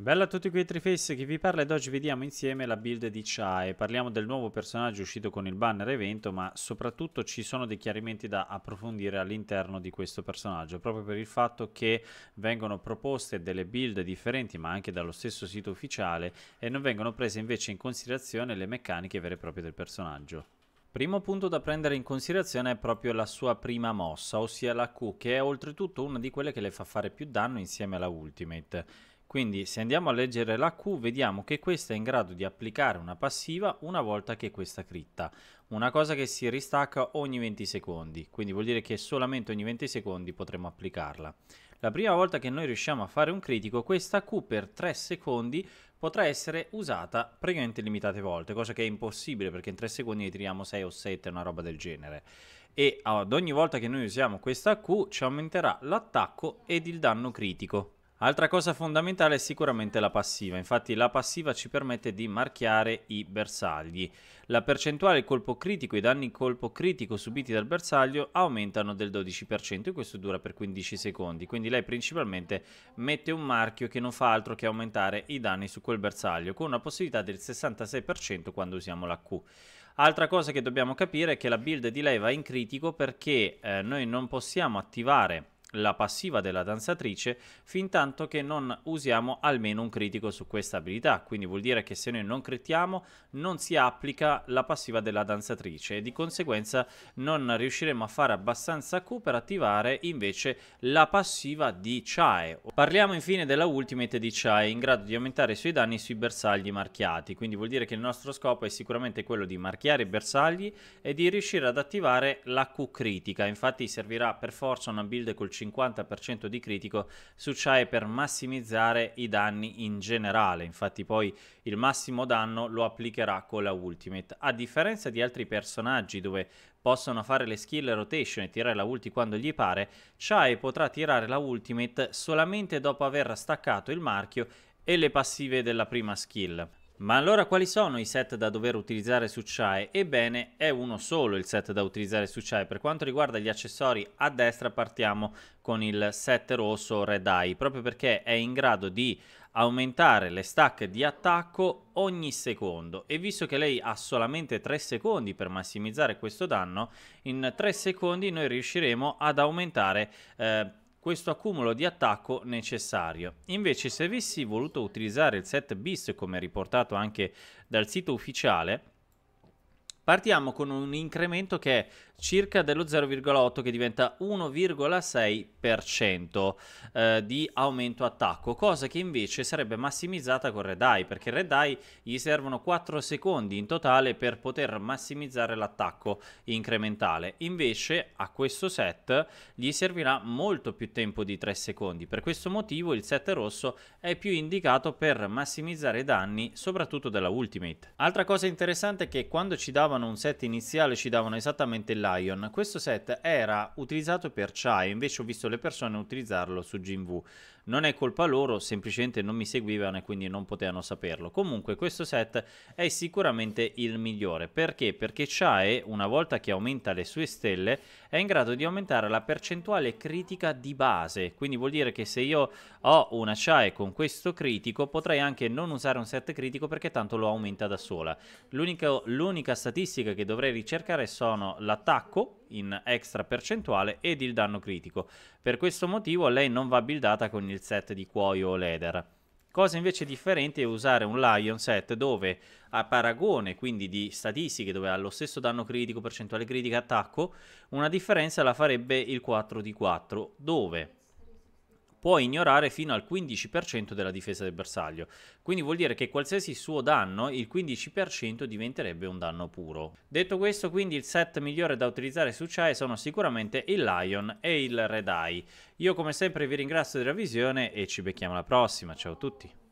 Bella a tutti qui Triface che vi parla ed oggi vediamo insieme la build di Chae. Parliamo del nuovo personaggio uscito con il banner evento, ma soprattutto ci sono dei chiarimenti da approfondire all'interno di questo personaggio, proprio per il fatto che vengono proposte delle build differenti, ma anche dallo stesso sito ufficiale, e non vengono prese invece in considerazione le meccaniche vere e proprie del personaggio. Primo punto da prendere in considerazione è proprio la sua prima mossa, ossia la Q, che è oltretutto una di quelle che le fa fare più danno insieme alla Ultimate. Quindi se andiamo a leggere la Q vediamo che questa è in grado di applicare una passiva una volta che questa critta, una cosa che si ristacca ogni 20 secondi, quindi vuol dire che solamente ogni 20 secondi potremo applicarla. La prima volta che noi riusciamo a fare un critico, questa Q per 3 secondi potrà essere usata praticamente limitate volte, cosa che è impossibile perché in 3 secondi ne tiriamo 6 o 7, una roba del genere. E ad ogni volta che noi usiamo questa Q ci aumenterà l'attacco ed il danno critico, Altra cosa fondamentale è sicuramente la passiva, infatti la passiva ci permette di marchiare i bersagli. La percentuale colpo critico e i danni colpo critico subiti dal bersaglio aumentano del 12% e questo dura per 15 secondi, quindi lei principalmente mette un marchio che non fa altro che aumentare i danni su quel bersaglio con una possibilità del 66% quando usiamo la Q. Altra cosa che dobbiamo capire è che la build di lei va in critico perché eh, noi non possiamo attivare la passiva della danzatrice fin tanto che non usiamo almeno un critico su questa abilità, quindi vuol dire che se noi non critiamo non si applica la passiva della danzatrice e di conseguenza non riusciremo a fare abbastanza Q per attivare invece la passiva di Chae. Parliamo infine della ultimate di Chae in grado di aumentare i suoi danni sui bersagli marchiati, quindi vuol dire che il nostro scopo è sicuramente quello di marchiare i bersagli e di riuscire ad attivare la Q critica, infatti servirà per forza una build col 50% di critico su CHAE per massimizzare i danni in generale, infatti poi il massimo danno lo applicherà con la Ultimate. A differenza di altri personaggi dove possono fare le skill rotation e tirare la ulti quando gli pare, Chai potrà tirare la ultimate solamente dopo aver staccato il marchio e le passive della prima skill. Ma allora quali sono i set da dover utilizzare su Chai? Ebbene è uno solo il set da utilizzare su Chai. per quanto riguarda gli accessori a destra partiamo con il set rosso Red Eye, proprio perché è in grado di aumentare le stack di attacco ogni secondo e visto che lei ha solamente 3 secondi per massimizzare questo danno, in 3 secondi noi riusciremo ad aumentare eh, questo accumulo di attacco necessario. Invece se avessi voluto utilizzare il set bis come riportato anche dal sito ufficiale, partiamo con un incremento che è circa dello 0,8 che diventa 1,6% eh, di aumento attacco, cosa che invece sarebbe massimizzata con Red Eye, perché Red Eye gli servono 4 secondi in totale per poter massimizzare l'attacco incrementale, invece a questo set gli servirà molto più tempo di 3 secondi, per questo motivo il set rosso è più indicato per massimizzare i danni soprattutto della ultimate. Altra cosa interessante è che quando ci davano davano un set iniziale ci davano esattamente l'Ion. Questo set era utilizzato per Chai, invece ho visto le persone utilizzarlo su GMV non è colpa loro, semplicemente non mi seguivano e quindi non potevano saperlo. Comunque questo set è sicuramente il migliore, perché? Perché Chae, una volta che aumenta le sue stelle, è in grado di aumentare la percentuale critica di base, quindi vuol dire che se io ho una Chae con questo critico, potrei anche non usare un set critico perché tanto lo aumenta da sola. L'unica statistica che dovrei ricercare sono l'attacco, in extra percentuale ed il danno critico. Per questo motivo lei non va buildata con il set di cuoio o leather. Cosa invece differente è usare un Lion set dove a paragone quindi di statistiche dove ha lo stesso danno critico, percentuale critica, attacco, una differenza la farebbe il 4 di 4 dove può ignorare fino al 15% della difesa del bersaglio. Quindi vuol dire che qualsiasi suo danno, il 15% diventerebbe un danno puro. Detto questo, quindi il set migliore da utilizzare su Chai sono sicuramente il Lion e il Red Eye. Io come sempre vi ringrazio della visione e ci becchiamo alla prossima. Ciao a tutti!